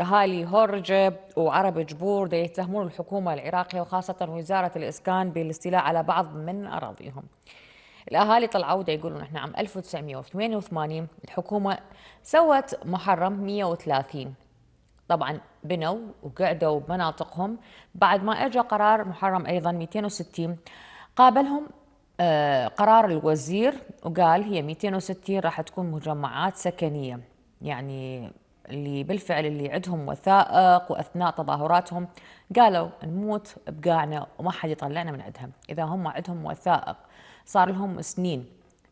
أهالي هورج وعرب جبور يتهمون الحكومة العراقية وخاصة وزارة الإسكان بالاستيلاء على بعض من أراضيهم الأهالي طلعوا يقولون إحنا عام 1988 الحكومة سوت محرم 130 طبعا بنوا وقعدوا بمناطقهم بعد ما أجا قرار محرم أيضا 260 قابلهم آه، قرار الوزير وقال هي 260 راح تكون مجمعات سكنية يعني اللي بالفعل اللي عندهم وثائق واثناء تظاهراتهم قالوا نموت بقاعنا وما حد يطلعنا من عندهم، اذا هم عندهم وثائق صار لهم سنين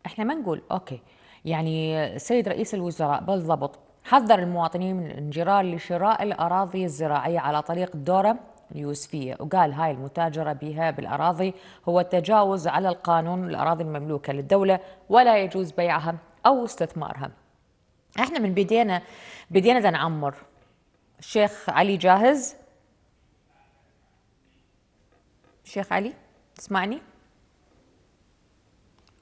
احنا ما نقول اوكي يعني سيد رئيس الوزراء بالضبط حذر المواطنين من الانجرار لشراء الاراضي الزراعيه على طريق الدوره اليوسفيه وقال هاي المتاجره بها بالاراضي هو تجاوز على القانون الاراضي المملوكه للدوله ولا يجوز بيعها او استثمارها احنا من بدينا بدينا ده نعمر الشيخ علي جاهز الشيخ علي تسمعني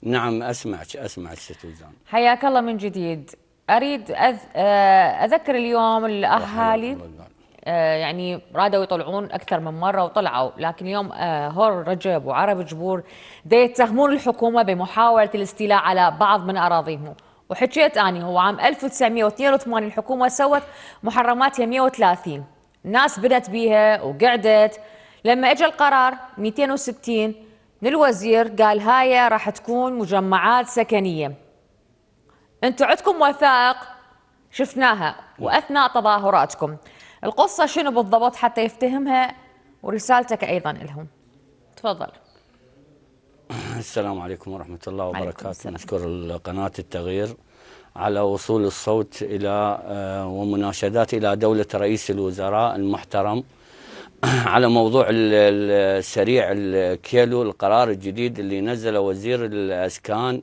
نعم أسمعك أسمعك ستوزان حياك الله من جديد أريد أذ... آه، أذكر اليوم الأهالي آه، يعني رادوا يطلعون أكثر من مرة وطلعوا لكن اليوم آه، هور رجب وعرب جبور دا يتهمون الحكومة بمحاولة الاستيلاء على بعض من أراضيهم وحكيت أني هو عام 1982 الحكومة سوت محرمات 130 الناس بنت بيها وقعدت لما اجى القرار 260 من الوزير قال هاي راح تكون مجمعات سكنية انتم عندكم وثائق شفناها وأثناء تظاهراتكم القصة شنو بالضبط حتى يفتهمها ورسالتك أيضا لهم تفضل السلام عليكم ورحمة الله وبركاته نشكر قناة التغيير على وصول الصوت إلى آه، ومناشدات إلى دولة رئيس الوزراء المحترم على موضوع السريع الكيلو القرار الجديد اللي نزله وزير الاسكان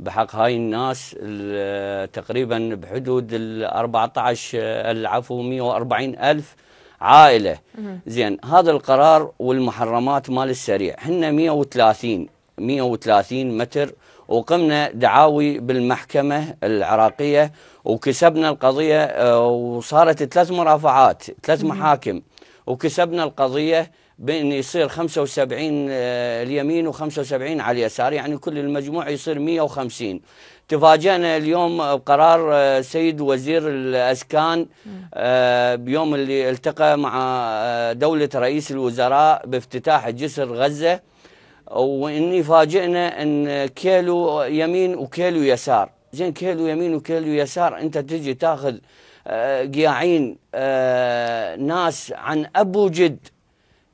بحق هاي الناس آه، تقريبا بحدود ال 14 آه، العفو 140 الف عائله زين هذا القرار والمحرمات مال السريع احنا 130 130 متر وقمنا دعاوي بالمحكمة العراقية وكسبنا القضية آه، وصارت ثلاث مرافعات ثلاث محاكم وكسبنا القضية بأن يصير 75 آه، اليمين و75 على اليسار يعني كل المجموع يصير 150 تفاجأنا اليوم بقرار آه، سيد وزير الأسكان بيوم اللي التقى مع دولة رئيس الوزراء بافتتاح جسر غزة واني فاجئنا ان كيلو يمين وكيلو يسار زين كيلو يمين وكيلو يسار انت تجي تاخذ آه، قياعين آه، ناس عن ابو جد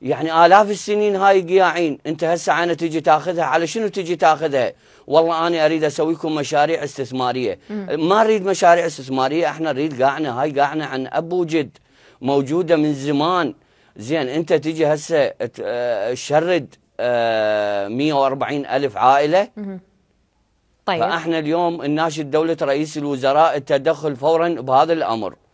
يعني آلاف السنين هاي قياعين أنت هسه أنا تجي تاخذها على شنو تجي تاخذها والله أنا أريد أسويكم مشاريع استثمارية ما نريد مشاريع استثمارية احنا نريد قاعنا هاي قاعنا عن أبو جد موجودة من زمان زين أنت تجي هسه تشرد آه، 140 آه، ألف عائلة طيب فاحنا اليوم نناشد دولة رئيس الوزراء التدخل فورا بهذا الأمر